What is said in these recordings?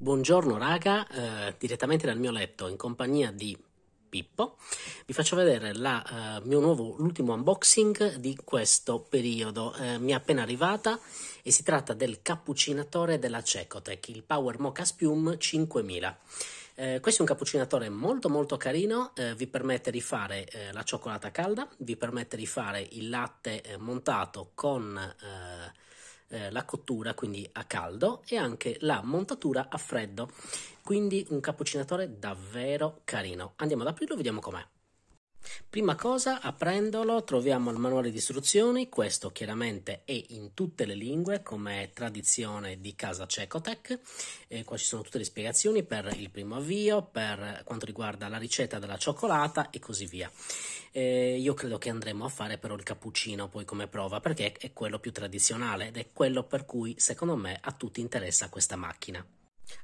Buongiorno raga, eh, direttamente dal mio letto in compagnia di Pippo vi faccio vedere la, eh, nuovo, l'ultimo unboxing di questo periodo, eh, mi è appena arrivata e si tratta del cappuccinatore della Cecotec, il Power Mocha Spume 5000. Eh, questo è un cappuccinatore molto molto carino, eh, vi permette di fare eh, la cioccolata calda, vi permette di fare il latte eh, montato con eh, eh, la cottura, quindi a caldo, e anche la montatura a freddo. Quindi un cappuccinatore davvero carino. Andiamo ad aprirlo, e vediamo com'è. Prima cosa, aprendolo, troviamo il manuale di istruzioni, questo chiaramente è in tutte le lingue, come tradizione di casa Cecotec. E qua ci sono tutte le spiegazioni per il primo avvio, per quanto riguarda la ricetta della cioccolata e così via. E io credo che andremo a fare però il cappuccino poi come prova, perché è quello più tradizionale ed è quello per cui, secondo me, a tutti interessa questa macchina.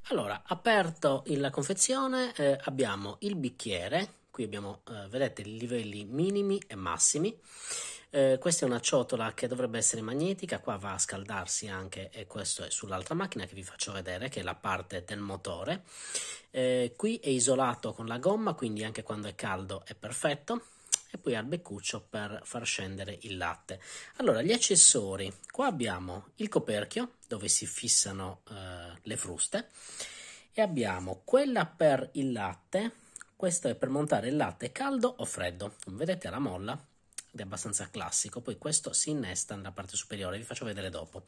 Allora, aperto la confezione, eh, abbiamo il bicchiere qui abbiamo eh, vedete i livelli minimi e massimi eh, questa è una ciotola che dovrebbe essere magnetica qua va a scaldarsi anche e questo è sull'altra macchina che vi faccio vedere che è la parte del motore eh, qui è isolato con la gomma quindi anche quando è caldo è perfetto e poi al beccuccio per far scendere il latte. Allora, gli accessori. Qua abbiamo il coperchio dove si fissano eh, le fruste e abbiamo quella per il latte questo è per montare il latte caldo o freddo. Come vedete la molla ed è abbastanza classico. Poi questo si innesta nella parte superiore, vi faccio vedere dopo.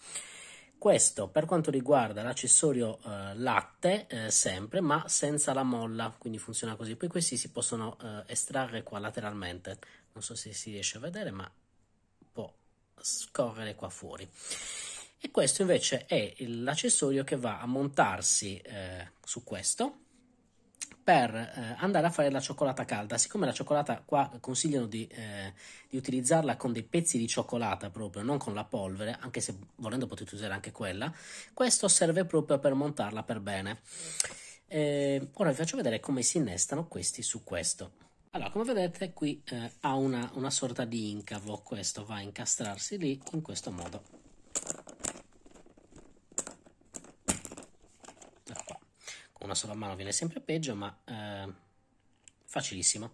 Questo per quanto riguarda l'accessorio eh, latte, eh, sempre, ma senza la molla, quindi funziona così. Poi questi si possono eh, estrarre qua lateralmente, non so se si riesce a vedere, ma può scorrere qua fuori. E questo invece è l'accessorio che va a montarsi eh, su questo, per eh, andare a fare la cioccolata calda. Siccome la cioccolata qua consigliano di, eh, di, utilizzarla con dei pezzi di cioccolata proprio, non con la polvere, anche se volendo potete usare anche quella, questo serve proprio per montarla per bene. Eh, ora vi faccio vedere come si innestano questi su questo. Allora, come vedete qui eh, ha una, una sorta di incavo, questo va a incastrarsi lì in questo modo. una sola mano viene sempre peggio, ma eh, facilissimo.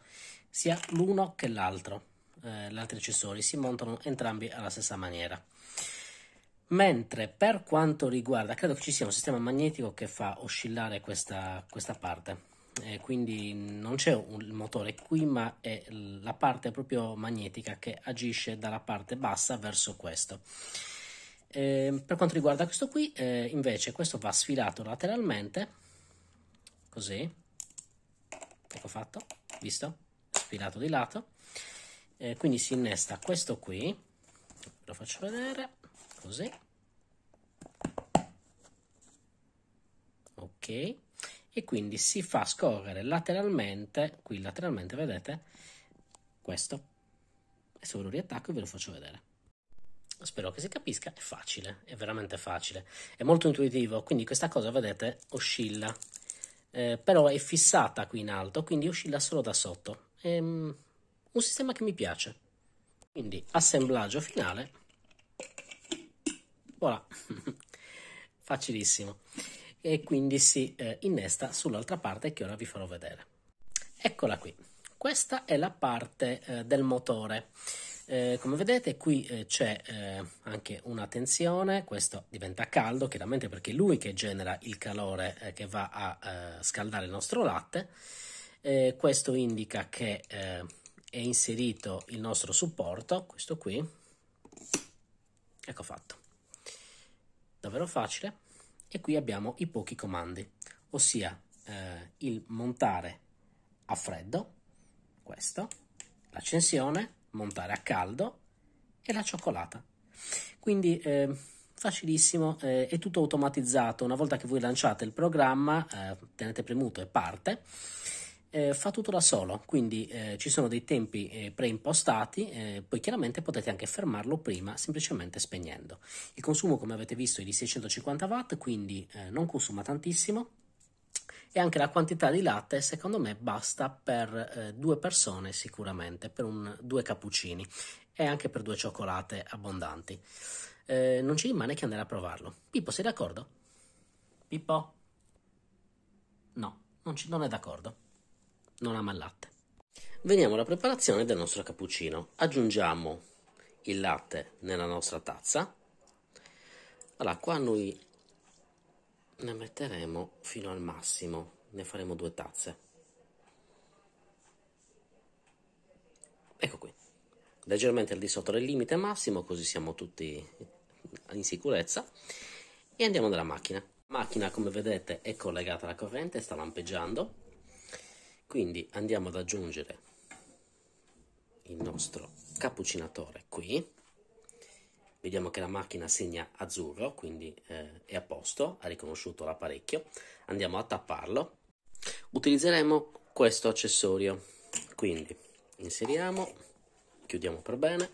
Sia l'uno che l'altro, eh, gli altri accessori, si montano entrambi alla stessa maniera. Mentre per quanto riguarda, credo che ci sia un sistema magnetico che fa oscillare questa, questa parte. Eh, quindi non c'è un motore qui, ma è la parte proprio magnetica che agisce dalla parte bassa verso questo. Eh, per quanto riguarda questo qui, eh, invece, questo va sfilato lateralmente così, ecco fatto, visto? Spilato di lato, eh, quindi si innesta questo qui, lo faccio vedere, così, ok, e quindi si fa scorrere lateralmente, qui lateralmente vedete, questo, e se ve lo riattacco ve lo faccio vedere. Spero che si capisca, è facile, è veramente facile, è molto intuitivo, quindi questa cosa, vedete, oscilla eh, però è fissata qui in alto, quindi oscilla solo da sotto. È ehm, un sistema che mi piace. Quindi assemblaggio finale. Voilà, facilissimo. E quindi si eh, innesta sull'altra parte che ora vi farò vedere. Eccola qui. Questa è la parte eh, del motore. Eh, come vedete qui eh, c'è eh, anche una tensione, questo diventa caldo chiaramente perché è lui che genera il calore eh, che va a eh, scaldare il nostro latte, eh, questo indica che è inserito il nostro supporto, questo qui, ecco fatto, davvero facile, e qui abbiamo i pochi comandi, ossia il montare a freddo, questo, l'accensione, montare a caldo e la cioccolata. Quindi eh, facilissimo, eh, è tutto automatizzato. Una volta che voi lanciate il programma, eh, tenete premuto e parte. Eh, fa tutto da solo, quindi eh, ci sono dei tempi eh, preimpostati, eh, poi chiaramente potete anche fermarlo prima semplicemente spegnendo. Il consumo come avete visto è di 650 watt, quindi eh, non consuma tantissimo, e anche la quantità di latte secondo me basta per eh, due persone sicuramente, per un, due cappuccini e anche per due cioccolate abbondanti. Eh, non ci rimane che andare a provarlo. Pippo, sei d'accordo? Pippo? No, non, ci, non è d'accordo. Non ama il latte. Veniamo alla preparazione del nostro cappuccino. Aggiungiamo il latte nella nostra tazza. Allora, qua noi ne metteremo fino al massimo, ne faremo due tazze. Ecco qui, leggermente al di sotto del limite massimo, così siamo tutti in sicurezza. E andiamo nella macchina. La macchina, come vedete, è collegata alla corrente, sta lampeggiando. Quindi andiamo ad aggiungere il nostro cappuccinatore qui vediamo che la macchina segna azzurro, quindi eh, è a posto, ha riconosciuto l'apparecchio. Andiamo a tapparlo. Utilizzeremo questo accessorio, quindi inseriamo, chiudiamo per bene.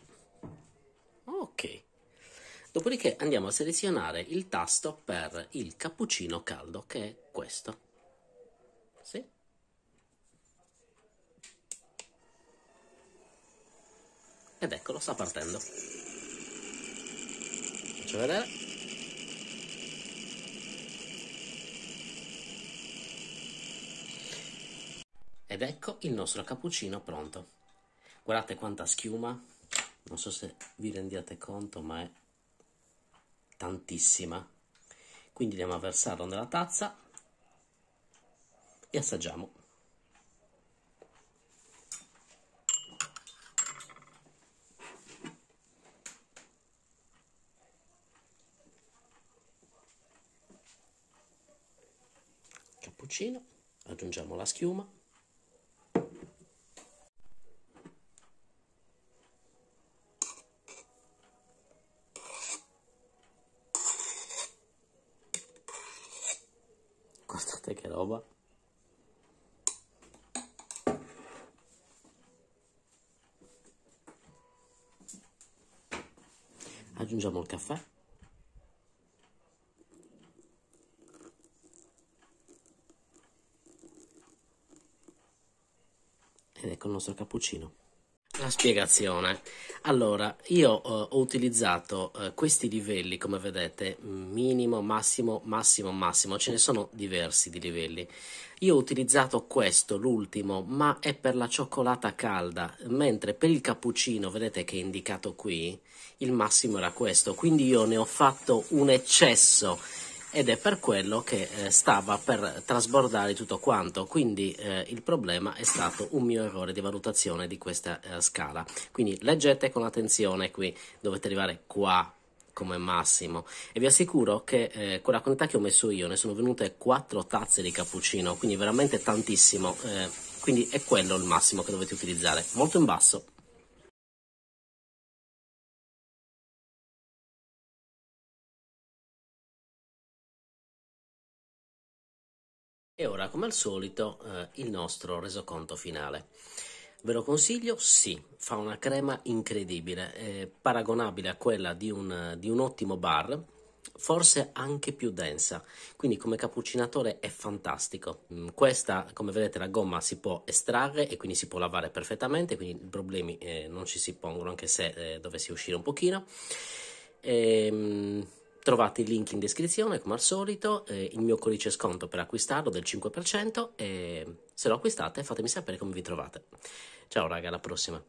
Ok. Dopodiché andiamo a selezionare il tasto per il cappuccino caldo, che è questo. Sì. Ed eccolo, sta partendo faccio vedere ed ecco il nostro cappuccino pronto guardate quanta schiuma non so se vi rendiate conto ma è tantissima quindi andiamo a versarlo nella tazza e assaggiamo cucina, aggiungiamo la schiuma, guardate che roba aggiungiamo il caffè ed ecco il nostro cappuccino. La spiegazione. Allora, io eh, ho utilizzato eh, questi livelli, come vedete, minimo, massimo, massimo, massimo, ce ne sono diversi di livelli. Io ho utilizzato questo, l'ultimo, ma è per la cioccolata calda, mentre per il cappuccino, vedete che è indicato qui, il massimo era questo, quindi io ne ho fatto un eccesso ed è per quello che eh, stava per trasbordare tutto quanto, quindi eh, il problema è stato un mio errore di valutazione di questa eh, scala. Quindi leggete con attenzione qui, dovete arrivare qua come massimo e vi assicuro che con eh, la quantità che ho messo io ne sono venute 4 tazze di cappuccino, quindi veramente tantissimo, eh, quindi è quello il massimo che dovete utilizzare, molto in basso E ora, come al solito, eh, il nostro resoconto finale. Ve lo consiglio? Sì, fa una crema incredibile, eh, paragonabile a quella di un, di un ottimo bar, forse anche più densa, quindi come cappuccinatore è fantastico. Mm, questa, come vedete, la gomma si può estrarre e quindi si può lavare perfettamente, quindi problemi eh, non ci si pongono anche se eh, dovessi uscire un pochino. Ehm Trovate il link in descrizione come al solito, eh, il mio codice sconto per acquistarlo del 5% e se lo acquistate fatemi sapere come vi trovate. Ciao raga, alla prossima!